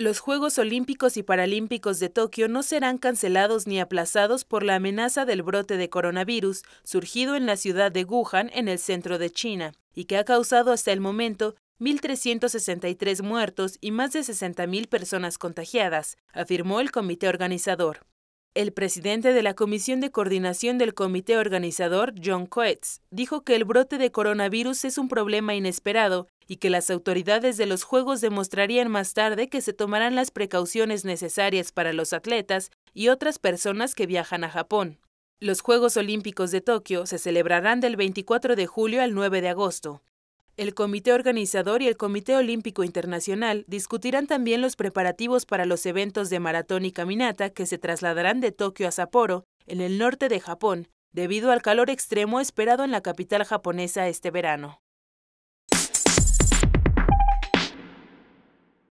Los Juegos Olímpicos y Paralímpicos de Tokio no serán cancelados ni aplazados por la amenaza del brote de coronavirus surgido en la ciudad de Wuhan, en el centro de China, y que ha causado hasta el momento 1.363 muertos y más de 60.000 personas contagiadas, afirmó el comité organizador. El presidente de la Comisión de Coordinación del Comité Organizador, John Coetz, dijo que el brote de coronavirus es un problema inesperado y que las autoridades de los Juegos demostrarían más tarde que se tomarán las precauciones necesarias para los atletas y otras personas que viajan a Japón. Los Juegos Olímpicos de Tokio se celebrarán del 24 de julio al 9 de agosto. El comité organizador y el Comité Olímpico Internacional discutirán también los preparativos para los eventos de maratón y caminata que se trasladarán de Tokio a Sapporo, en el norte de Japón, debido al calor extremo esperado en la capital japonesa este verano.